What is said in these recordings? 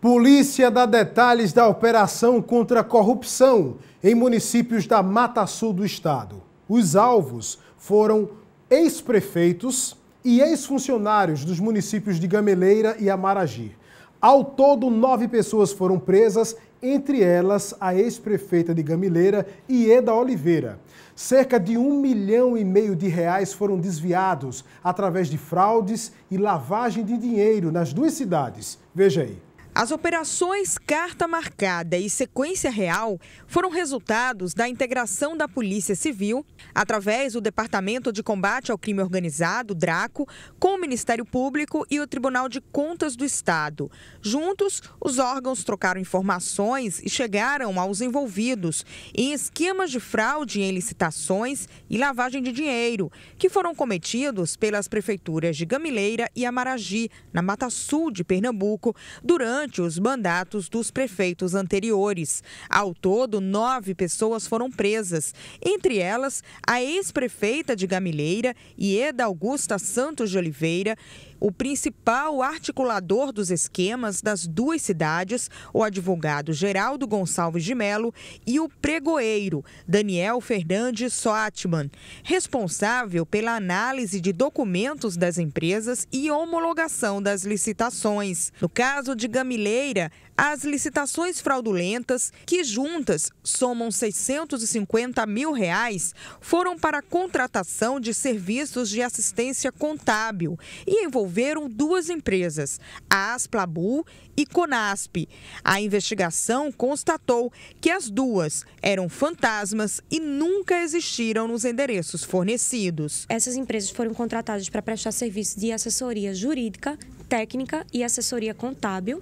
Polícia dá detalhes da operação contra a corrupção em municípios da Mata Sul do estado. Os alvos foram ex-prefeitos e ex-funcionários dos municípios de Gameleira e Amaragi. Ao todo, nove pessoas foram presas, entre elas a ex-prefeita de Gameleira, Ieda Oliveira. Cerca de um milhão e meio de reais foram desviados através de fraudes e lavagem de dinheiro nas duas cidades. Veja aí. As operações Carta Marcada e Sequência Real foram resultados da integração da Polícia Civil, através do Departamento de Combate ao Crime Organizado, DRACO, com o Ministério Público e o Tribunal de Contas do Estado. Juntos, os órgãos trocaram informações e chegaram aos envolvidos em esquemas de fraude em licitações e lavagem de dinheiro, que foram cometidos pelas prefeituras de Gamileira e Amaragi, na Mata Sul de Pernambuco, durante durante os mandatos dos prefeitos anteriores. Ao todo, nove pessoas foram presas, entre elas a ex-prefeita de Gamileira, Ieda Augusta Santos de Oliveira, o principal articulador dos esquemas das duas cidades, o advogado Geraldo Gonçalves de Melo e o pregoeiro Daniel Fernandes Soatman, responsável pela análise de documentos das empresas e homologação das licitações. No caso de Gamileira, as licitações fraudulentas, que juntas somam 650 mil reais, foram para a contratação de serviços de assistência contábil e envolveram duas empresas, a Asplabu e Conasp. A investigação constatou que as duas eram fantasmas e nunca existiram nos endereços fornecidos. Essas empresas foram contratadas para prestar serviço de assessoria jurídica, técnica e assessoria contábil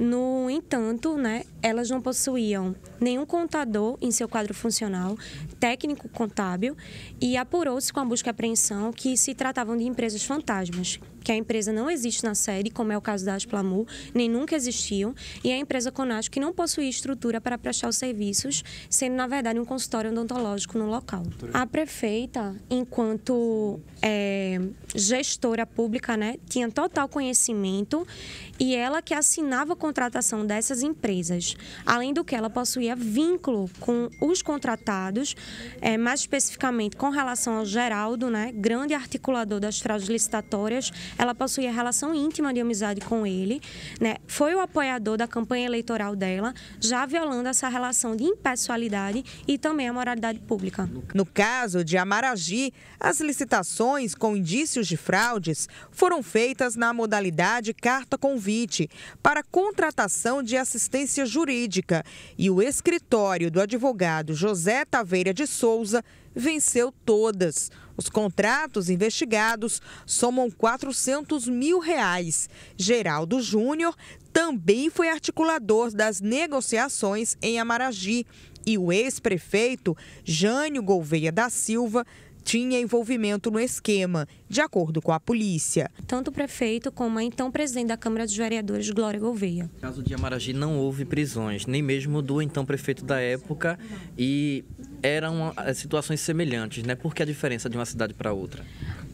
no no entanto, né, elas não possuíam nenhum contador em seu quadro funcional, técnico contábil, e apurou-se com a busca e apreensão que se tratavam de empresas fantasmas, que a empresa não existe na sede, como é o caso da Asplamur, nem nunca existiam, e a empresa Conasco que não possui estrutura para prestar os serviços, sendo na verdade um consultório odontológico no local. A prefeita, enquanto é, gestora pública, né, tinha total conhecimento e ela que assinava a contratação dessas empresas, além do que ela possuía vínculo com os contratados, é, mais especificamente com relação ao Geraldo, né, grande articulador das fraudes licitatórias, ela possuía relação íntima de amizade com ele, né? Foi o apoiador da campanha eleitoral dela, já violando essa relação de impessoalidade e também a moralidade pública. No caso de Amaragi, as licitações com indícios de fraudes foram feitas na modalidade carta convite para contratação de assistência jurídica e o escritório do advogado José Taveira de Souza venceu todas. Os contratos investigados somam 400 mil reais. Geraldo Júnior também foi articulador das negociações em Amaragi e o ex-prefeito Jânio Gouveia da Silva tinha envolvimento no esquema, de acordo com a polícia. Tanto o prefeito como a então presidente da Câmara dos Vereadores, Glória Gouveia. No caso de Amaragi não houve prisões, nem mesmo do então prefeito da época e eram ah, situações semelhantes, né? Por que a diferença de uma cidade para outra?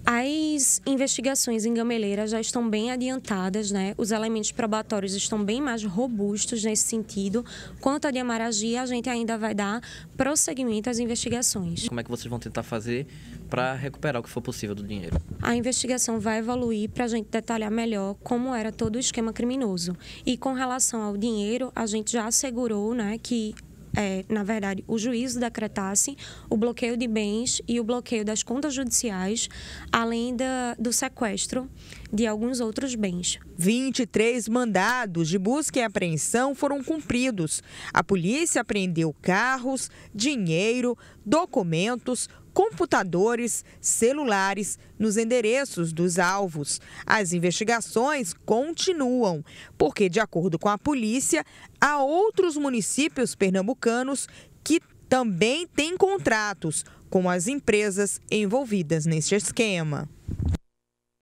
As investigações em Gameleira já estão bem adiantadas, né? Os elementos probatórios estão bem mais robustos nesse sentido. Quanto a de a gente ainda vai dar prosseguimento às investigações. Como é que vocês vão tentar fazer para recuperar o que for possível do dinheiro? A investigação vai evoluir para a gente detalhar melhor como era todo o esquema criminoso. E com relação ao dinheiro, a gente já assegurou, né, que é, na verdade, o juízo decretasse o bloqueio de bens e o bloqueio das contas judiciais, além da, do sequestro de alguns outros bens. 23 mandados de busca e apreensão foram cumpridos. A polícia apreendeu carros, dinheiro, documentos, computadores, celulares nos endereços dos alvos. As investigações continuam, porque, de acordo com a polícia, há outros municípios pernambucanos que também têm contratos com as empresas envolvidas neste esquema.